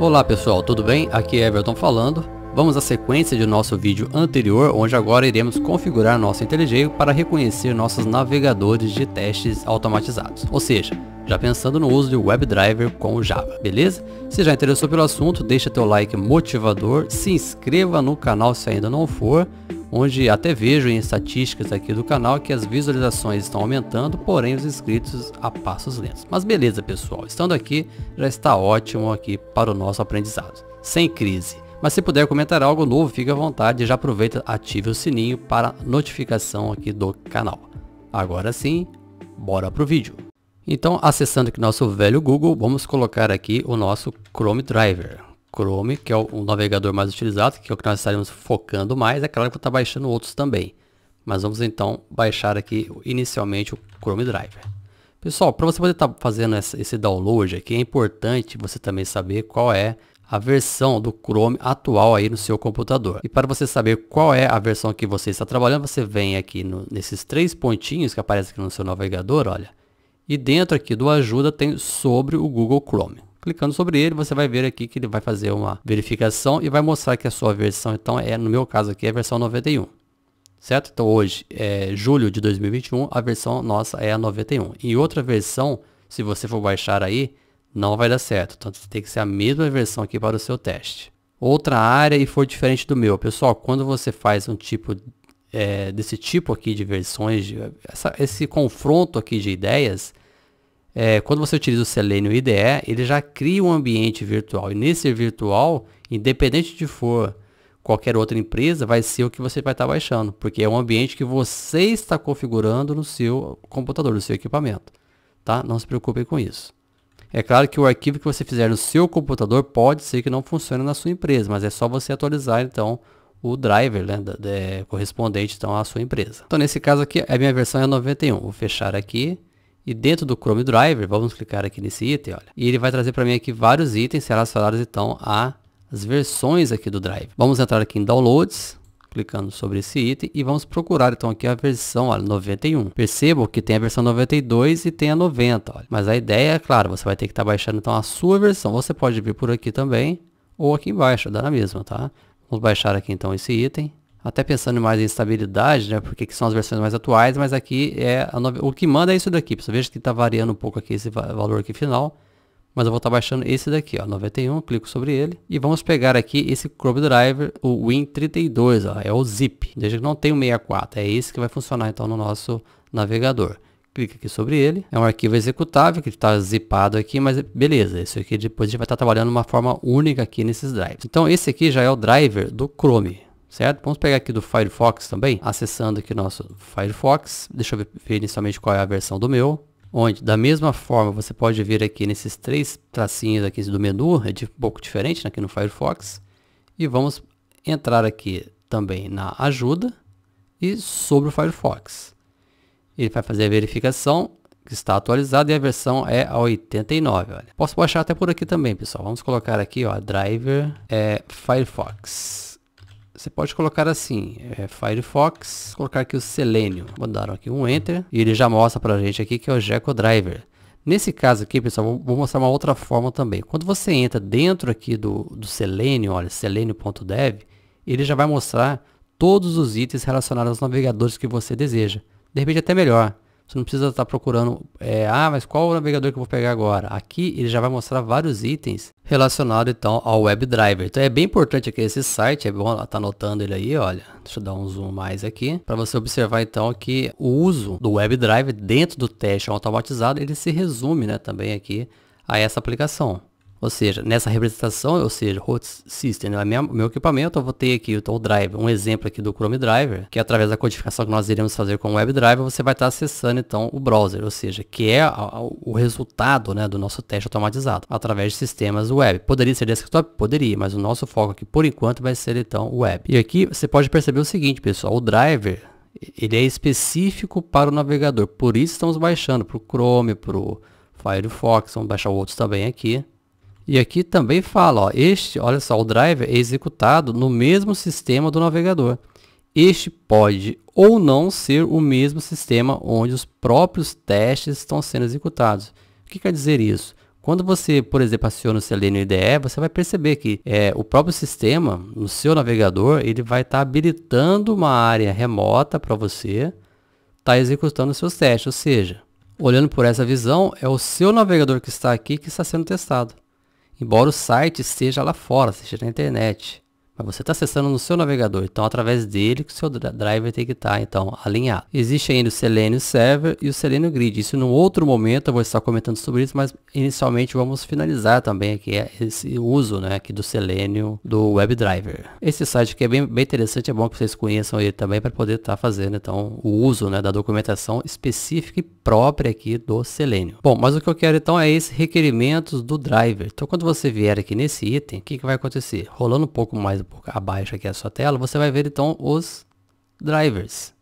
Olá pessoal, tudo bem? Aqui é Everton falando. Vamos à sequência de nosso vídeo anterior, onde agora iremos configurar nosso IntelliJ para reconhecer nossos navegadores de testes automatizados, ou seja, já pensando no uso de WebDriver com Java, beleza? Se já interessou pelo assunto, deixa teu like motivador, se inscreva no canal se ainda não for, onde até vejo em estatísticas aqui do canal que as visualizações estão aumentando, porém os inscritos a passos lentos. Mas beleza pessoal, estando aqui já está ótimo aqui para o nosso aprendizado, sem crise. Mas se puder comentar algo novo, fique à vontade e já aproveita ative o sininho para notificação aqui do canal. Agora sim, bora pro vídeo. Então acessando aqui nosso velho Google, vamos colocar aqui o nosso Chrome Driver. Chrome, que é o navegador mais utilizado, que é o que nós estaremos focando mais. É claro que eu estou baixando outros também. Mas vamos então baixar aqui inicialmente o Chrome Driver. Pessoal, para você poder estar tá fazendo esse download aqui, é importante você também saber qual é a versão do Chrome atual aí no seu computador. E para você saber qual é a versão que você está trabalhando, você vem aqui no, nesses três pontinhos que aparecem aqui no seu navegador, olha. E dentro aqui do ajuda tem sobre o Google Chrome. Clicando sobre ele, você vai ver aqui que ele vai fazer uma verificação e vai mostrar que a sua versão, então, é, no meu caso aqui, é a versão 91 certo? Então hoje é julho de 2021, a versão nossa é a 91. Em outra versão, se você for baixar aí, não vai dar certo. Então tem que ser a mesma versão aqui para o seu teste. Outra área e for diferente do meu. Pessoal, quando você faz um tipo é, desse tipo aqui de versões, essa, esse confronto aqui de ideias, é, quando você utiliza o Selenium IDE, ele já cria um ambiente virtual. E nesse virtual, independente de for qualquer outra empresa, vai ser o que você vai estar tá baixando, porque é um ambiente que você está configurando no seu computador, no seu equipamento. Tá? Não se preocupe com isso. É claro que o arquivo que você fizer no seu computador pode ser que não funcione na sua empresa, mas é só você atualizar então o driver né, correspondente então, à sua empresa. Então nesse caso aqui, a minha versão é 91. Vou fechar aqui e dentro do Chrome Driver, vamos clicar aqui nesse item, olha. E ele vai trazer para mim aqui vários itens relacionados então às versões aqui do Drive. Vamos entrar aqui em Downloads, clicando sobre esse item e vamos procurar então aqui a versão olha, 91. Percebam que tem a versão 92 e tem a 90, olha. mas a ideia é claro, você vai ter que estar tá baixando então a sua versão, você pode vir por aqui também ou aqui embaixo, dá na mesma, tá? Vamos baixar aqui então esse item, até pensando mais em estabilidade, né? Porque são as versões mais atuais, mas aqui é o que manda é isso daqui. Você veja que está variando um pouco aqui esse valor aqui final, mas eu vou estar tá baixando esse daqui, ó, 91, clico sobre ele e vamos pegar aqui esse Chrome Driver, o Win32, ó, é o zip, desde que não tem o 64, é esse que vai funcionar então no nosso navegador. Clica aqui sobre ele, é um arquivo executável que está zipado aqui, mas é, beleza, isso aqui depois a gente vai estar tá trabalhando de uma forma única aqui nesses drives. Então esse aqui já é o driver do Chrome, certo? Vamos pegar aqui do Firefox também, acessando aqui nosso Firefox, deixa eu ver inicialmente qual é a versão do meu, onde da mesma forma você pode vir aqui nesses três tracinhos aqui do menu, é de um pouco diferente né, aqui no Firefox, e vamos entrar aqui também na ajuda e sobre o Firefox. Ele vai fazer a verificação que está atualizada e a versão é a 89. Olha. Posso baixar até por aqui também, pessoal. Vamos colocar aqui, ó, driver é, Firefox. Você pode colocar assim, é, Firefox, colocar aqui o Selenium. Mandaram aqui um Enter e ele já mostra pra gente aqui que é o Gecko Driver. Nesse caso aqui, pessoal, vou mostrar uma outra forma também. Quando você entra dentro aqui do, do Selenium, olha, selenium.dev, ele já vai mostrar todos os itens relacionados aos navegadores que você deseja. De repente é até melhor. Você não precisa estar tá procurando, é, ah, mas qual o navegador que eu vou pegar agora? Aqui ele já vai mostrar vários itens relacionados então ao WebDriver. Então é bem importante aqui esse site, é bom estar tá anotando ele aí, olha. Deixa eu dar um zoom mais aqui, para você observar então que o uso do WebDriver dentro do teste automatizado, ele se resume né, também aqui a essa aplicação. Ou seja, nessa representação, ou seja, Hot System, né? é meu equipamento, eu vou ter aqui o driver, um exemplo aqui do Chrome Driver, que através da codificação que nós iremos fazer com o Web Driver, você vai estar acessando então o browser, ou seja, que é o resultado né, do nosso teste automatizado, através de sistemas web. Poderia ser desktop? Poderia, mas o nosso foco aqui por enquanto vai ser então o web. E aqui você pode perceber o seguinte, pessoal, o driver ele é específico para o navegador, por isso estamos baixando para o Chrome, para o Firefox, vamos baixar outros também aqui. E aqui também fala, ó, este, olha só, o driver é executado no mesmo sistema do navegador. Este pode ou não ser o mesmo sistema onde os próprios testes estão sendo executados. O que quer dizer isso? Quando você, por exemplo, aciona o Selenium IDE, você vai perceber que é, o próprio sistema, no seu navegador, ele vai estar tá habilitando uma área remota para você estar tá executando os seus testes. Ou seja, olhando por essa visão, é o seu navegador que está aqui que está sendo testado embora o site seja lá fora, seja na internet. Mas você está acessando no seu navegador, então através dele que o seu driver tem que estar tá, então alinhado. Existe ainda o Selenium Server e o Selenium Grid. Isso num outro momento eu vou estar comentando sobre isso, mas inicialmente vamos finalizar também aqui é, esse uso né, aqui do Selenium do WebDriver. Esse site aqui é bem, bem interessante, é bom que vocês conheçam ele também para poder estar tá fazendo então o uso né, da documentação específica e própria aqui do Selenium. Bom, mas o que eu quero então é esses requerimentos do driver. Então quando você vier aqui nesse item, o que, que vai acontecer? Rolando um pouco mais abaixo aqui a sua tela, você vai ver então os drivers.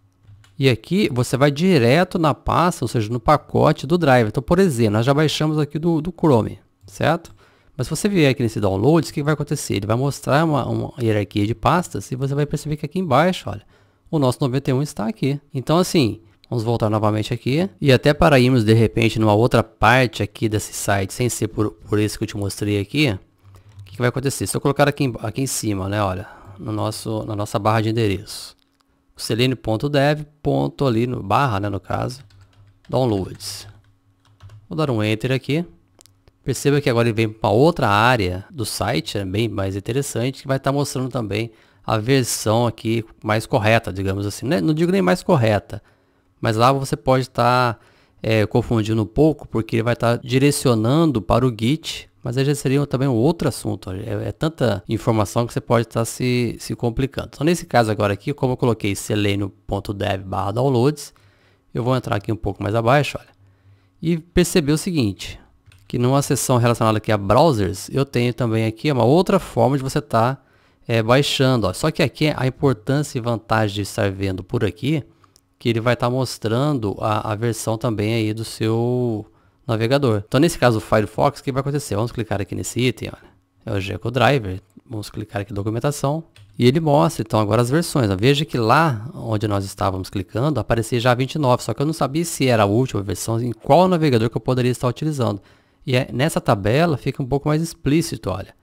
E aqui você vai direto na pasta, ou seja, no pacote do driver. Então, por exemplo, nós já baixamos aqui do, do Chrome, certo? Mas se você vier aqui nesse downloads, o que vai acontecer? Ele vai mostrar uma, uma, hierarquia de pastas e você vai perceber que aqui embaixo, olha, o nosso 91 está aqui. Então, assim, vamos voltar novamente aqui. E até para irmos, de repente, numa outra parte aqui desse site, sem ser por, por esse que eu te mostrei aqui, que vai acontecer? Se eu colocar aqui em, aqui em cima, né, olha, no nosso, na nossa barra de endereço, selene.dev, ponto ali, no, barra, né, no caso, downloads. Vou dar um enter aqui. Perceba que agora ele vem para outra área do site, é bem mais interessante, que vai estar tá mostrando também a versão aqui mais correta, digamos assim. Né, não digo nem mais correta, mas lá você pode estar tá, é, confundindo um pouco, porque ele vai estar tá direcionando para o Git mas aí já seria também um outro assunto. É, é tanta informação que você pode estar tá se, se complicando. Então, nesse caso agora aqui, como eu coloquei selenium.dev barra downloads, eu vou entrar aqui um pouco mais abaixo, olha, e perceber o seguinte, que numa seção relacionada aqui a browsers, eu tenho também aqui é uma outra forma de você estar tá, é, baixando. Ó. Só que aqui a importância e vantagem de estar vendo por aqui, que ele vai estar tá mostrando a, a, versão também aí do seu navegador. Então, nesse caso, o Firefox, o que vai acontecer? Vamos clicar aqui nesse item, olha. É o Gecko Driver. Vamos clicar aqui em documentação. E ele mostra, então, agora as versões. Veja que lá onde nós estávamos clicando, aparecia já 29. Só que eu não sabia se era a última versão, em qual navegador que eu poderia estar utilizando. E é, nessa tabela fica um pouco mais explícito, olha.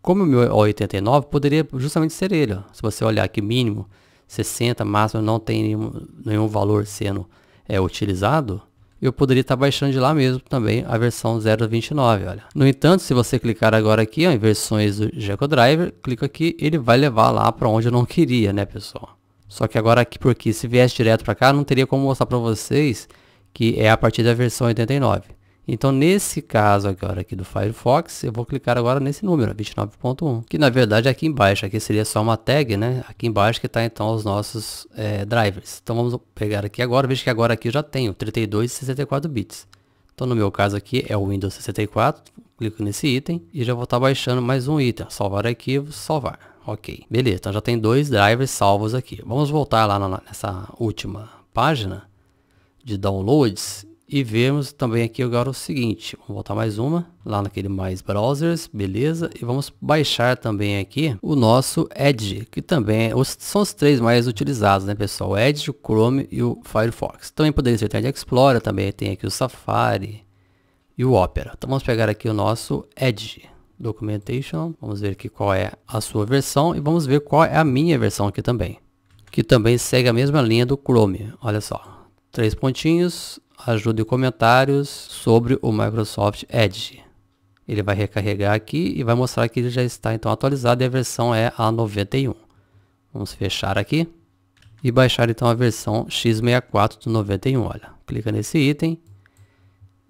Como o meu 89 é poderia justamente ser ele. Ó. Se você olhar aqui, mínimo 60, máximo não tem nenhum, nenhum valor sendo é, utilizado eu poderia estar baixando de lá mesmo também a versão 0.29, olha. No entanto, se você clicar agora aqui ó, em versões do Gecko Driver, clica aqui, ele vai levar lá para onde eu não queria, né, pessoal? Só que agora aqui porque se viesse direto para cá, não teria como mostrar para vocês que é a partir da versão 89. Então, nesse caso agora aqui do Firefox, eu vou clicar agora nesse número, 29.1, que na verdade é aqui embaixo, aqui seria só uma tag, né? Aqui embaixo que está então os nossos é, drivers. Então, vamos pegar aqui agora, veja que agora aqui eu já tenho 32 e 64 bits. Então, no meu caso aqui é o Windows 64, clico nesse item e já vou estar tá baixando mais um item, salvar arquivos, salvar. Ok, beleza, então já tem dois drivers salvos aqui. Vamos voltar lá na, nessa última página de downloads e vemos também aqui agora o seguinte, vamos voltar mais uma, lá naquele mais browsers, beleza? E vamos baixar também aqui o nosso Edge, que também é são os três mais utilizados, né pessoal? O Edge, o Chrome e o Firefox. Também poderia ser o Internet Explorer, também tem aqui o Safari e o Opera. Então vamos pegar aqui o nosso Edge. Documentation, vamos ver aqui qual é a sua versão e vamos ver qual é a minha versão aqui também. Que também segue a mesma linha do Chrome, olha só três pontinhos, ajuda e comentários sobre o Microsoft Edge. Ele vai recarregar aqui e vai mostrar que ele já está então atualizado e a versão é a 91. Vamos fechar aqui e baixar então a versão x64 do 91, olha. Clica nesse item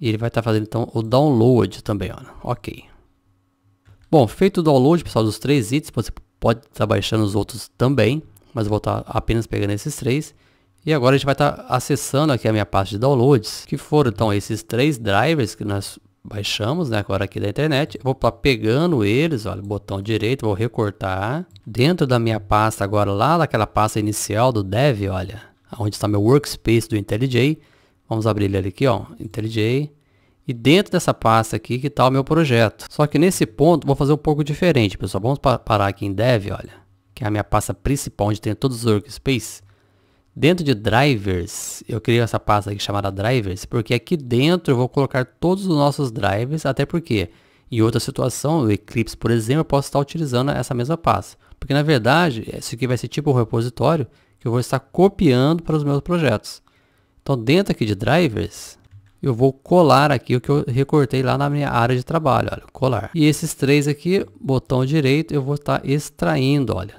e ele vai estar tá fazendo então o download também, olha. OK. Bom, feito o download, pessoal, dos três itens, você pode estar tá baixando os outros também, mas eu vou estar tá apenas pegando esses três. E agora a gente vai estar tá acessando aqui a minha parte de downloads, que foram então esses três drivers que nós baixamos né, agora aqui da internet. Eu vou estar tá pegando eles, olha, botão direito, vou recortar. Dentro da minha pasta agora, lá naquela pasta inicial do dev, olha, onde está meu workspace do IntelliJ. Vamos abrir ele aqui, ó, IntelliJ. E dentro dessa pasta aqui que está o meu projeto. Só que nesse ponto, vou fazer um pouco diferente, pessoal. Vamos pa parar aqui em dev, olha, que é a minha pasta principal, onde tem todos os workspaces. Dentro de drivers, eu criei essa pasta aqui chamada drivers, porque aqui dentro eu vou colocar todos os nossos drivers, até porque em outra situação, o Eclipse, por exemplo, eu posso estar utilizando essa mesma pasta. Porque na verdade, isso aqui vai ser tipo um repositório que eu vou estar copiando para os meus projetos. Então dentro aqui de drivers, eu vou colar aqui o que eu recortei lá na minha área de trabalho, olha, colar. E esses três aqui, botão direito, eu vou estar extraindo, olha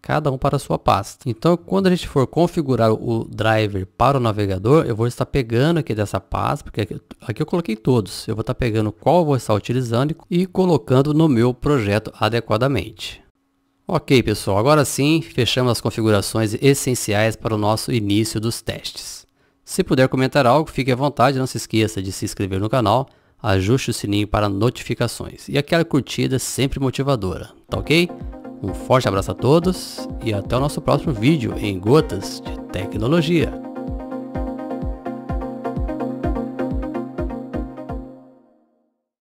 cada um para a sua pasta. Então, quando a gente for configurar o driver para o navegador, eu vou estar pegando aqui dessa pasta, porque aqui, aqui eu coloquei todos. Eu vou estar pegando qual vou estar utilizando e colocando no meu projeto adequadamente. Ok, pessoal, agora sim, fechamos as configurações essenciais para o nosso início dos testes. Se puder comentar algo, fique à vontade, não se esqueça de se inscrever no canal, ajuste o sininho para notificações e aquela curtida sempre motivadora, tá ok? Um forte abraço a todos e até o nosso próximo vídeo em Gotas de Tecnologia.